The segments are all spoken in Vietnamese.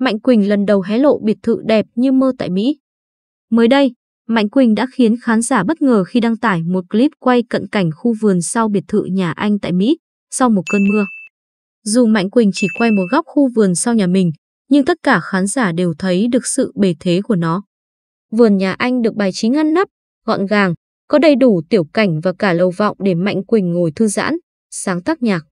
Mạnh Quỳnh lần đầu hé lộ biệt thự đẹp như mơ tại Mỹ. Mới đây, Mạnh Quỳnh đã khiến khán giả bất ngờ khi đăng tải một clip quay cận cảnh khu vườn sau biệt thự nhà anh tại Mỹ sau một cơn mưa. Dù Mạnh Quỳnh chỉ quay một góc khu vườn sau nhà mình, nhưng tất cả khán giả đều thấy được sự bề thế của nó. Vườn nhà anh được bài trí ngăn nắp, gọn gàng, có đầy đủ tiểu cảnh và cả lầu vọng để Mạnh Quỳnh ngồi thư giãn, sáng tác nhạc.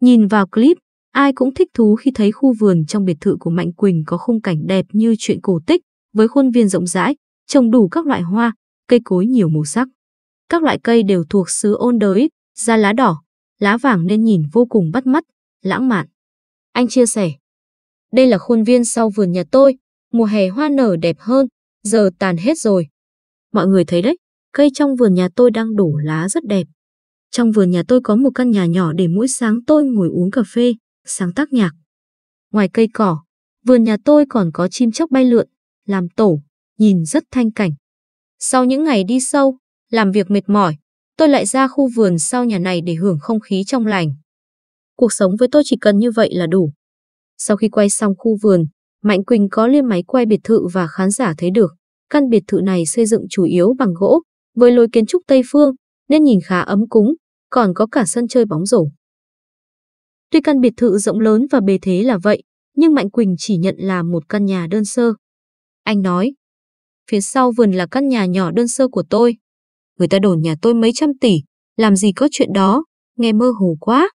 Nhìn vào clip, Ai cũng thích thú khi thấy khu vườn trong biệt thự của Mạnh Quỳnh có khung cảnh đẹp như chuyện cổ tích, với khuôn viên rộng rãi, trồng đủ các loại hoa, cây cối nhiều màu sắc. Các loại cây đều thuộc xứ ôn đới, da lá đỏ, lá vàng nên nhìn vô cùng bắt mắt, lãng mạn. Anh chia sẻ, đây là khuôn viên sau vườn nhà tôi, mùa hè hoa nở đẹp hơn, giờ tàn hết rồi. Mọi người thấy đấy, cây trong vườn nhà tôi đang đổ lá rất đẹp. Trong vườn nhà tôi có một căn nhà nhỏ để mỗi sáng tôi ngồi uống cà phê sáng tác nhạc. Ngoài cây cỏ, vườn nhà tôi còn có chim chóc bay lượn, làm tổ, nhìn rất thanh cảnh. Sau những ngày đi sâu, làm việc mệt mỏi, tôi lại ra khu vườn sau nhà này để hưởng không khí trong lành. Cuộc sống với tôi chỉ cần như vậy là đủ. Sau khi quay xong khu vườn, Mạnh Quỳnh có liên máy quay biệt thự và khán giả thấy được. Căn biệt thự này xây dựng chủ yếu bằng gỗ, với lối kiến trúc Tây Phương, nên nhìn khá ấm cúng, còn có cả sân chơi bóng rổ. Tuy căn biệt thự rộng lớn và bề thế là vậy, nhưng Mạnh Quỳnh chỉ nhận là một căn nhà đơn sơ. Anh nói, phía sau vườn là căn nhà nhỏ đơn sơ của tôi. Người ta đồn nhà tôi mấy trăm tỷ, làm gì có chuyện đó, nghe mơ hồ quá.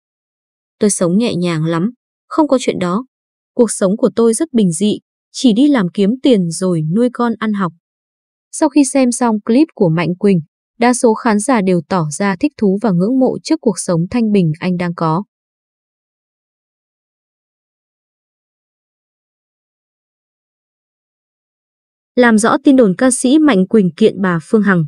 Tôi sống nhẹ nhàng lắm, không có chuyện đó. Cuộc sống của tôi rất bình dị, chỉ đi làm kiếm tiền rồi nuôi con ăn học. Sau khi xem xong clip của Mạnh Quỳnh, đa số khán giả đều tỏ ra thích thú và ngưỡng mộ trước cuộc sống thanh bình anh đang có. làm rõ tin đồn ca sĩ Mạnh Quỳnh kiện bà Phương Hằng.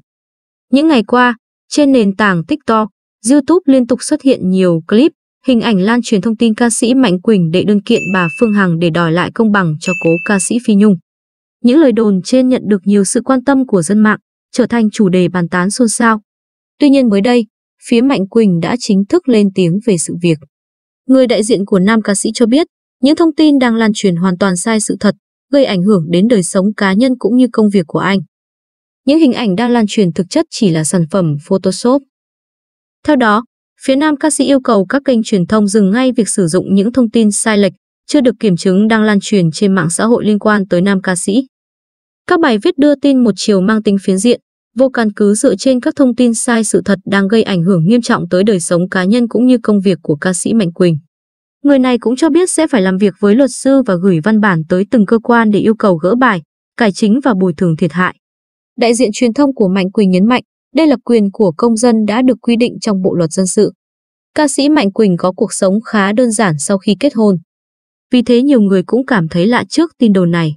Những ngày qua, trên nền tảng TikTok, YouTube liên tục xuất hiện nhiều clip, hình ảnh lan truyền thông tin ca sĩ Mạnh Quỳnh đệ đơn kiện bà Phương Hằng để đòi lại công bằng cho cố ca sĩ Phi Nhung. Những lời đồn trên nhận được nhiều sự quan tâm của dân mạng, trở thành chủ đề bàn tán xôn xao. Tuy nhiên mới đây, phía Mạnh Quỳnh đã chính thức lên tiếng về sự việc. Người đại diện của nam ca sĩ cho biết, những thông tin đang lan truyền hoàn toàn sai sự thật, gây ảnh hưởng đến đời sống cá nhân cũng như công việc của anh. Những hình ảnh đang lan truyền thực chất chỉ là sản phẩm Photoshop. Theo đó, phía nam ca sĩ yêu cầu các kênh truyền thông dừng ngay việc sử dụng những thông tin sai lệch, chưa được kiểm chứng đang lan truyền trên mạng xã hội liên quan tới nam ca sĩ. Các bài viết đưa tin một chiều mang tính phiến diện, vô căn cứ dựa trên các thông tin sai sự thật đang gây ảnh hưởng nghiêm trọng tới đời sống cá nhân cũng như công việc của ca sĩ Mạnh Quỳnh. Người này cũng cho biết sẽ phải làm việc với luật sư và gửi văn bản tới từng cơ quan để yêu cầu gỡ bài, cải chính và bồi thường thiệt hại. Đại diện truyền thông của Mạnh Quỳnh nhấn mạnh, đây là quyền của công dân đã được quy định trong Bộ luật dân sự. Ca sĩ Mạnh Quỳnh có cuộc sống khá đơn giản sau khi kết hôn. Vì thế nhiều người cũng cảm thấy lạ trước tin đồn này.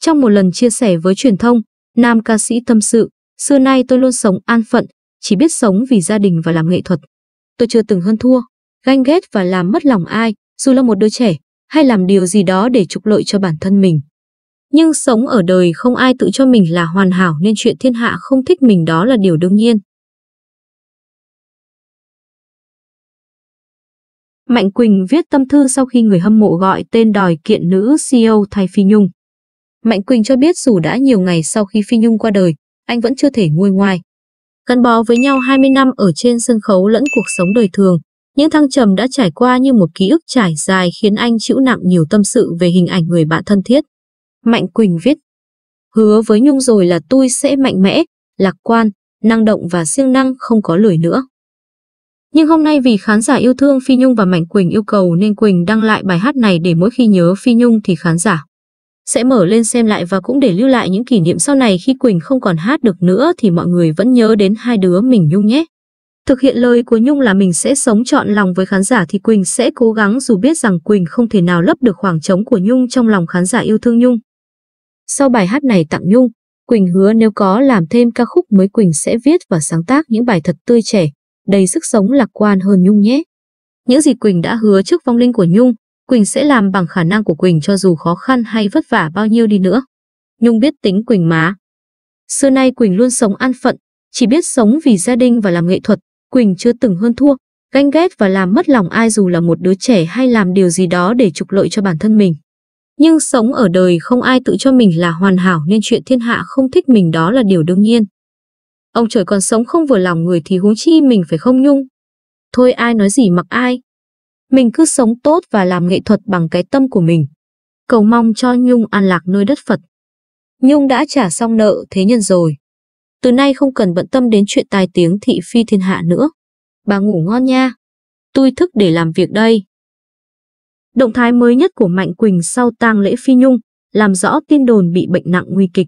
Trong một lần chia sẻ với truyền thông, nam ca sĩ tâm sự, xưa nay tôi luôn sống an phận, chỉ biết sống vì gia đình và làm nghệ thuật. Tôi chưa từng hơn thua, ganh ghét và làm mất lòng ai, dù là một đứa trẻ, hay làm điều gì đó để trục lợi cho bản thân mình. Nhưng sống ở đời không ai tự cho mình là hoàn hảo nên chuyện thiên hạ không thích mình đó là điều đương nhiên. Mạnh Quỳnh viết tâm thư sau khi người hâm mộ gọi tên đòi kiện nữ CEO thay Phi Nhung. Mạnh Quỳnh cho biết dù đã nhiều ngày sau khi Phi Nhung qua đời, anh vẫn chưa thể nguôi ngoai. Gắn bó với nhau 20 năm ở trên sân khấu lẫn cuộc sống đời thường, những thăng trầm đã trải qua như một ký ức trải dài khiến anh chịu nặng nhiều tâm sự về hình ảnh người bạn thân thiết. Mạnh Quỳnh viết Hứa với Nhung rồi là tôi sẽ mạnh mẽ, lạc quan, năng động và siêng năng không có lười nữa. Nhưng hôm nay vì khán giả yêu thương Phi Nhung và Mạnh Quỳnh yêu cầu nên Quỳnh đăng lại bài hát này để mỗi khi nhớ Phi Nhung thì khán giả sẽ mở lên xem lại và cũng để lưu lại những kỷ niệm sau này khi Quỳnh không còn hát được nữa thì mọi người vẫn nhớ đến hai đứa mình Nhung nhé. Thực hiện lời của Nhung là mình sẽ sống trọn lòng với khán giả thì Quỳnh sẽ cố gắng dù biết rằng Quỳnh không thể nào lấp được khoảng trống của Nhung trong lòng khán giả yêu thương Nhung. Sau bài hát này tặng Nhung, Quỳnh hứa nếu có làm thêm ca khúc mới Quỳnh sẽ viết và sáng tác những bài thật tươi trẻ, đầy sức sống lạc quan hơn Nhung nhé. Những gì Quỳnh đã hứa trước vong linh của Nhung, Quỳnh sẽ làm bằng khả năng của Quỳnh cho dù khó khăn hay vất vả bao nhiêu đi nữa. Nhung biết tính Quỳnh má. Xưa nay Quỳnh luôn sống an phận, chỉ biết sống vì gia đình và làm nghệ thuật, Quỳnh chưa từng hơn thua, ganh ghét và làm mất lòng ai dù là một đứa trẻ hay làm điều gì đó để trục lợi cho bản thân mình. Nhưng sống ở đời không ai tự cho mình là hoàn hảo nên chuyện thiên hạ không thích mình đó là điều đương nhiên. Ông trời còn sống không vừa lòng người thì huống chi mình phải không nhung. Thôi ai nói gì mặc ai. Mình cứ sống tốt và làm nghệ thuật bằng cái tâm của mình. Cầu mong cho Nhung an lạc nơi đất Phật. Nhung đã trả xong nợ thế nhân rồi. Từ nay không cần bận tâm đến chuyện tài tiếng thị phi thiên hạ nữa. Bà ngủ ngon nha. Tôi thức để làm việc đây. Động thái mới nhất của Mạnh Quỳnh sau tang lễ Phi Nhung làm rõ tin đồn bị bệnh nặng nguy kịch.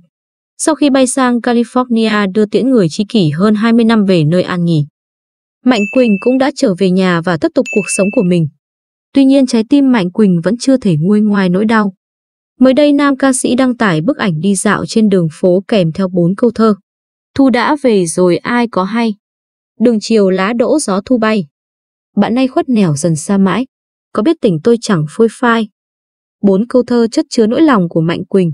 Sau khi bay sang California đưa tiễn người tri kỷ hơn 20 năm về nơi an nghỉ, Mạnh Quỳnh cũng đã trở về nhà và tiếp tục cuộc sống của mình. Tuy nhiên trái tim Mạnh Quỳnh vẫn chưa thể nguôi ngoài nỗi đau. Mới đây nam ca sĩ đăng tải bức ảnh đi dạo trên đường phố kèm theo bốn câu thơ. Thu đã về rồi ai có hay. Đường chiều lá đỗ gió thu bay. Bạn nay khuất nẻo dần xa mãi. Có biết tình tôi chẳng phôi phai. Bốn câu thơ chất chứa nỗi lòng của Mạnh Quỳnh.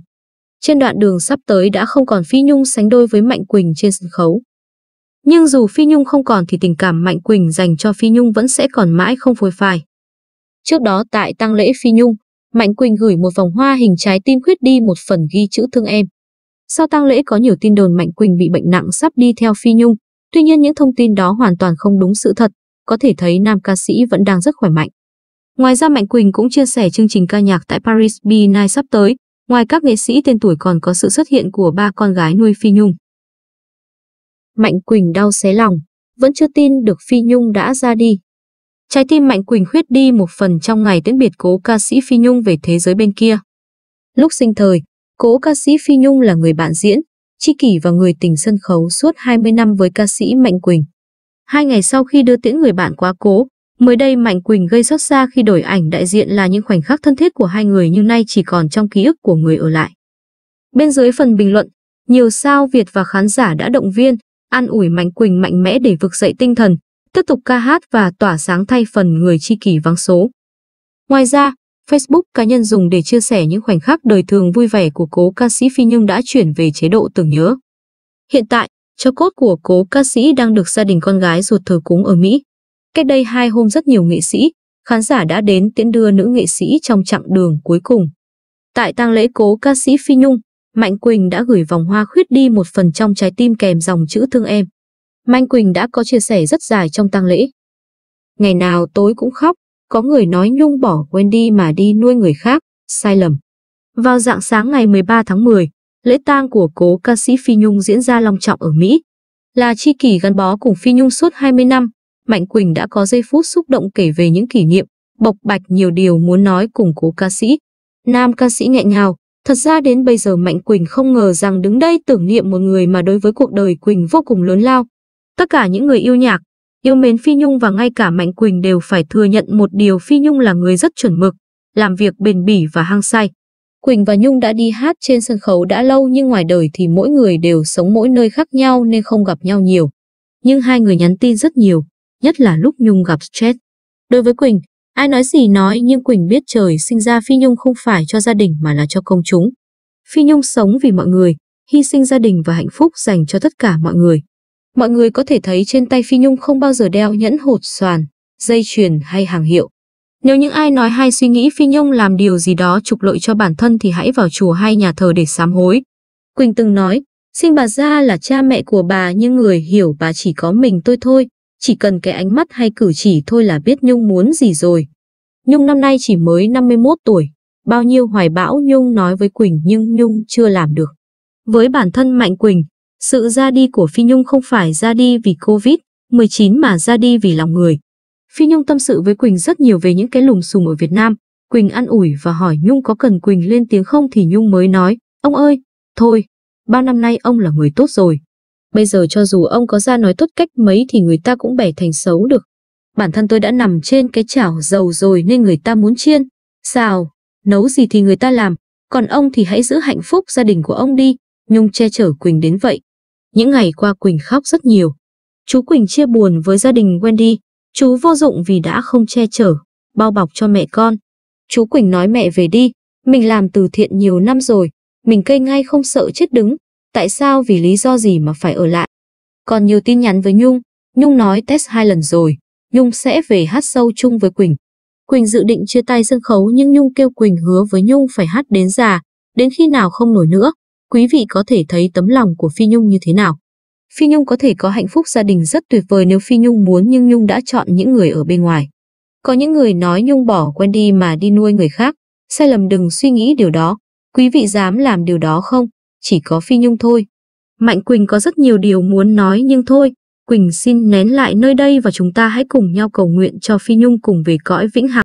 Trên đoạn đường sắp tới đã không còn Phi Nhung sánh đôi với Mạnh Quỳnh trên sân khấu. Nhưng dù Phi Nhung không còn thì tình cảm Mạnh Quỳnh dành cho Phi Nhung vẫn sẽ còn mãi không phôi phai. Trước đó tại tang lễ Phi Nhung, Mạnh Quỳnh gửi một vòng hoa hình trái tim khuyết đi một phần ghi chữ thương em. Sau tang lễ có nhiều tin đồn Mạnh Quỳnh bị bệnh nặng sắp đi theo Phi Nhung, tuy nhiên những thông tin đó hoàn toàn không đúng sự thật, có thể thấy nam ca sĩ vẫn đang rất khỏe mạnh. Ngoài ra Mạnh Quỳnh cũng chia sẻ chương trình ca nhạc tại Paris B Night sắp tới, ngoài các nghệ sĩ tên tuổi còn có sự xuất hiện của ba con gái nuôi Phi Nhung. Mạnh Quỳnh đau xé lòng, vẫn chưa tin được Phi Nhung đã ra đi. Trái tim Mạnh Quỳnh khuyết đi một phần trong ngày tiễn biệt cố ca sĩ Phi Nhung về thế giới bên kia. Lúc sinh thời, Cố ca sĩ Phi Nhung là người bạn diễn, tri kỷ và người tình sân khấu suốt 20 năm với ca sĩ Mạnh Quỳnh. Hai ngày sau khi đưa tiễn người bạn quá cố, mới đây Mạnh Quỳnh gây xót xa khi đổi ảnh đại diện là những khoảnh khắc thân thiết của hai người nhưng nay chỉ còn trong ký ức của người ở lại. Bên dưới phần bình luận, nhiều sao Việt và khán giả đã động viên, an ủi Mạnh Quỳnh mạnh mẽ để vực dậy tinh thần, tiếp tục ca hát và tỏa sáng thay phần người tri kỷ vắng số. Ngoài ra, Facebook cá nhân dùng để chia sẻ những khoảnh khắc đời thường vui vẻ của cố ca sĩ Phi Nhung đã chuyển về chế độ tưởng nhớ. Hiện tại, cho cốt của cố ca sĩ đang được gia đình con gái ruột thờ cúng ở Mỹ. Cách đây hai hôm rất nhiều nghệ sĩ, khán giả đã đến tiễn đưa nữ nghệ sĩ trong chặng đường cuối cùng. Tại tang lễ cố ca sĩ Phi Nhung, Mạnh Quỳnh đã gửi vòng hoa khuyết đi một phần trong trái tim kèm dòng chữ thương em. Mạnh Quỳnh đã có chia sẻ rất dài trong tang lễ. Ngày nào tối cũng khóc, có người nói Nhung bỏ quên đi mà đi nuôi người khác, sai lầm. Vào dạng sáng ngày 13 tháng 10, lễ tang của cố ca sĩ Phi Nhung diễn ra long trọng ở Mỹ. Là tri kỷ gắn bó cùng Phi Nhung suốt 20 năm, Mạnh Quỳnh đã có giây phút xúc động kể về những kỷ niệm, bộc bạch nhiều điều muốn nói cùng cố ca sĩ. Nam ca sĩ nghẹn ngào, thật ra đến bây giờ Mạnh Quỳnh không ngờ rằng đứng đây tưởng niệm một người mà đối với cuộc đời Quỳnh vô cùng lớn lao. Tất cả những người yêu nhạc, yêu mến Phi Nhung và ngay cả Mạnh Quỳnh đều phải thừa nhận một điều Phi Nhung là người rất chuẩn mực, làm việc bền bỉ và hăng say. Quỳnh và Nhung đã đi hát trên sân khấu đã lâu nhưng ngoài đời thì mỗi người đều sống mỗi nơi khác nhau nên không gặp nhau nhiều. Nhưng hai người nhắn tin rất nhiều, nhất là lúc Nhung gặp stress. Đối với Quỳnh, ai nói gì nói nhưng Quỳnh biết trời sinh ra Phi Nhung không phải cho gia đình mà là cho công chúng. Phi Nhung sống vì mọi người, hy sinh gia đình và hạnh phúc dành cho tất cả mọi người. Mọi người có thể thấy trên tay Phi Nhung không bao giờ đeo nhẫn hột xoàn, dây chuyền hay hàng hiệu. Nếu những ai nói hay suy nghĩ Phi Nhung làm điều gì đó trục lợi cho bản thân thì hãy vào chùa hay nhà thờ để sám hối. Quỳnh từng nói, sinh bà ra là cha mẹ của bà nhưng người hiểu bà chỉ có mình tôi thôi, chỉ cần cái ánh mắt hay cử chỉ thôi là biết Nhung muốn gì rồi. Nhung năm nay chỉ mới 51 tuổi, bao nhiêu hoài bão Nhung nói với Quỳnh nhưng Nhung chưa làm được. Với bản thân Mạnh Quỳnh, sự ra đi của Phi Nhung không phải ra đi vì Covid-19 mà ra đi vì lòng người. Phi Nhung tâm sự với Quỳnh rất nhiều về những cái lùm xùm ở Việt Nam. Quỳnh an ủi và hỏi Nhung có cần Quỳnh lên tiếng không thì Nhung mới nói, ông ơi, thôi, bao năm nay ông là người tốt rồi. Bây giờ cho dù ông có ra nói tốt cách mấy thì người ta cũng bẻ thành xấu được. Bản thân tôi đã nằm trên cái chảo dầu rồi nên người ta muốn chiên, xào, nấu gì thì người ta làm, còn ông thì hãy giữ hạnh phúc gia đình của ông đi, Nhung che chở Quỳnh đến vậy. Những ngày qua Quỳnh khóc rất nhiều. Chú Quỳnh chia buồn với gia đình Wendy. Chú vô dụng vì đã không che chở, bao bọc cho mẹ con. Chú Quỳnh nói mẹ về đi, mình làm từ thiện nhiều năm rồi, mình cây ngay không sợ chết đứng. Tại sao vì lý do gì mà phải ở lại? Còn nhiều tin nhắn với Nhung, Nhung nói test hai lần rồi, Nhung sẽ về hát sâu chung với Quỳnh. Quỳnh dự định chia tay sân khấu nhưng Nhung kêu Quỳnh hứa với Nhung phải hát đến già, đến khi nào không nổi nữa quý vị có thể thấy tấm lòng của Phi Nhung như thế nào. Phi Nhung có thể có hạnh phúc gia đình rất tuyệt vời nếu Phi Nhung muốn nhưng Nhung đã chọn những người ở bên ngoài. Có những người nói Nhung bỏ quen đi mà đi nuôi người khác, sai lầm đừng suy nghĩ điều đó. Quý vị dám làm điều đó không? Chỉ có Phi Nhung thôi. Mạnh Quỳnh có rất nhiều điều muốn nói nhưng thôi, Quỳnh xin nén lại nơi đây và chúng ta hãy cùng nhau cầu nguyện cho Phi Nhung cùng về cõi vĩnh hằng.